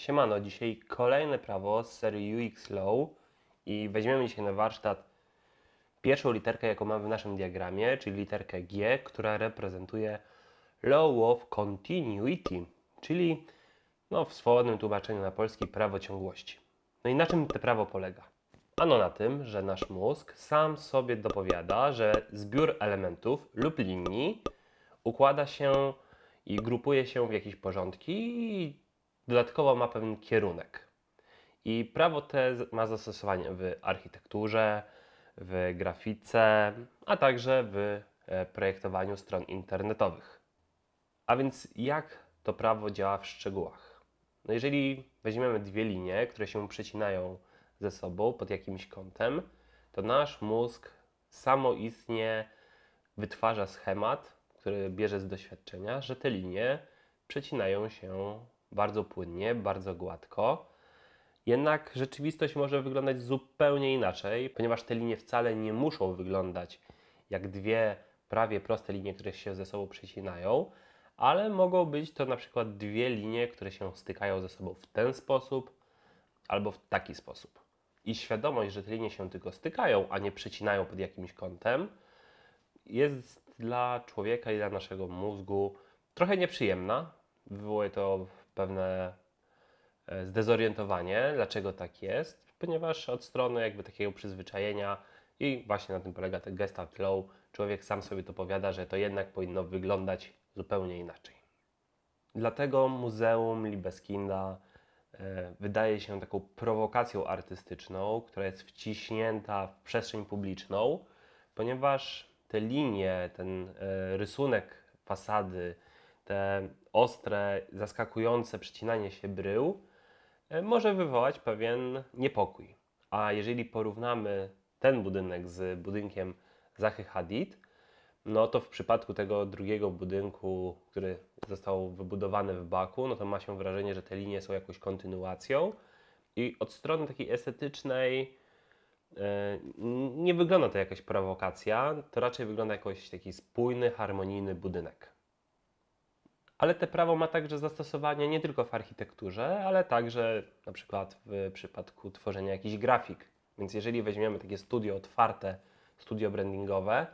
Siemano, dzisiaj kolejne prawo z serii UX Law i weźmiemy dzisiaj na warsztat pierwszą literkę, jaką mamy w naszym diagramie, czyli literkę G, która reprezentuje Law of Continuity, czyli no, w swobodnym tłumaczeniu na polski prawo ciągłości. No i na czym to prawo polega? Ano na tym, że nasz mózg sam sobie dopowiada, że zbiór elementów lub linii układa się i grupuje się w jakieś porządki i Dodatkowo ma pewien kierunek. I prawo te ma zastosowanie w architekturze, w grafice, a także w e, projektowaniu stron internetowych. A więc jak to prawo działa w szczegółach? No jeżeli weźmiemy dwie linie, które się przecinają ze sobą pod jakimś kątem, to nasz mózg samoistnie wytwarza schemat, który bierze z doświadczenia, że te linie przecinają się bardzo płynnie, bardzo gładko. Jednak rzeczywistość może wyglądać zupełnie inaczej, ponieważ te linie wcale nie muszą wyglądać jak dwie prawie proste linie, które się ze sobą przecinają, ale mogą być to na przykład dwie linie, które się stykają ze sobą w ten sposób albo w taki sposób. I świadomość, że te linie się tylko stykają, a nie przecinają pod jakimś kątem, jest dla człowieka i dla naszego mózgu trochę nieprzyjemna. Wywołuje to pewne e, zdezorientowanie, dlaczego tak jest, ponieważ od strony jakby takiego przyzwyczajenia i właśnie na tym polega ten gestalt low, człowiek sam sobie to powiada, że to jednak powinno wyglądać zupełnie inaczej. Dlatego Muzeum Libeskinda e, wydaje się taką prowokacją artystyczną, która jest wciśnięta w przestrzeń publiczną, ponieważ te linie, ten e, rysunek fasady, te ostre, zaskakujące przecinanie się brył e, może wywołać pewien niepokój. A jeżeli porównamy ten budynek z budynkiem Zachy Hadid, no to w przypadku tego drugiego budynku, który został wybudowany w Baku, no to ma się wrażenie, że te linie są jakąś kontynuacją i od strony takiej estetycznej e, nie wygląda to jakaś prowokacja, to raczej wygląda jakoś taki spójny, harmonijny budynek ale te prawo ma także zastosowanie nie tylko w architekturze, ale także na przykład w przypadku tworzenia jakichś grafik. Więc jeżeli weźmiemy takie studio otwarte, studio brandingowe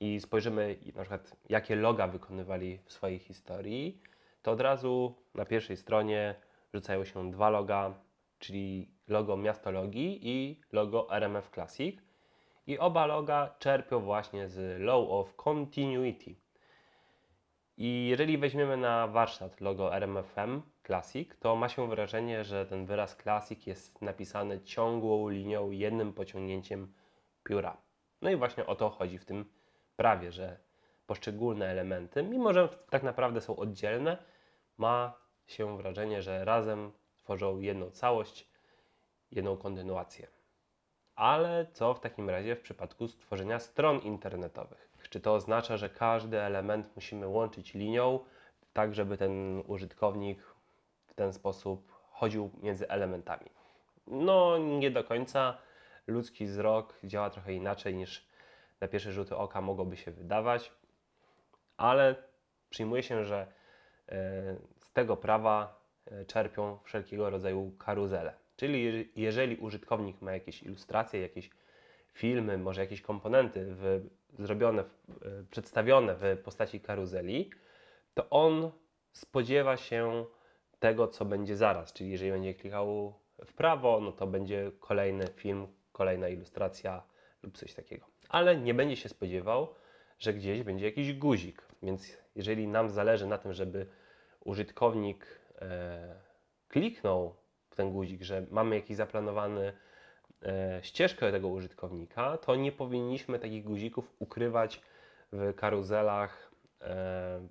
i spojrzymy na przykład jakie loga wykonywali w swojej historii, to od razu na pierwszej stronie rzucają się dwa loga, czyli logo Miastologii i logo RMF Classic. I oba loga czerpią właśnie z Law of Continuity, i jeżeli weźmiemy na warsztat logo RMFM Classic, to ma się wrażenie, że ten wyraz Classic jest napisany ciągłą linią, jednym pociągnięciem pióra. No i właśnie o to chodzi w tym prawie, że poszczególne elementy, mimo że tak naprawdę są oddzielne, ma się wrażenie, że razem tworzą jedną całość, jedną kontynuację. Ale co w takim razie w przypadku stworzenia stron internetowych? Czy to oznacza, że każdy element musimy łączyć linią, tak żeby ten użytkownik w ten sposób chodził między elementami? No, nie do końca. Ludzki wzrok działa trochę inaczej niż na pierwsze rzuty oka mogłoby się wydawać, ale przyjmuje się, że e, z tego prawa e, czerpią wszelkiego rodzaju karuzele. Czyli jeżeli użytkownik ma jakieś ilustracje, jakieś filmy, może jakieś komponenty w zrobione, y, przedstawione w postaci karuzeli, to on spodziewa się tego, co będzie zaraz. Czyli jeżeli będzie klikał w prawo, no to będzie kolejny film, kolejna ilustracja lub coś takiego. Ale nie będzie się spodziewał, że gdzieś będzie jakiś guzik. Więc jeżeli nam zależy na tym, żeby użytkownik e, kliknął w ten guzik, że mamy jakiś zaplanowany E, ścieżkę tego użytkownika, to nie powinniśmy takich guzików ukrywać w karuzelach e,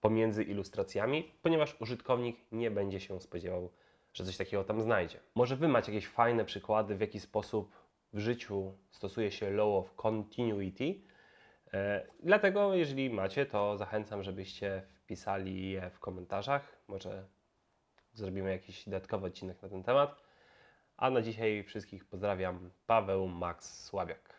pomiędzy ilustracjami, ponieważ użytkownik nie będzie się spodziewał, że coś takiego tam znajdzie. Może Wy macie jakieś fajne przykłady, w jaki sposób w życiu stosuje się law of continuity. E, dlatego, jeżeli macie, to zachęcam, żebyście wpisali je w komentarzach. Może zrobimy jakiś dodatkowy odcinek na ten temat. A na dzisiaj wszystkich pozdrawiam. Paweł Max Sławiak.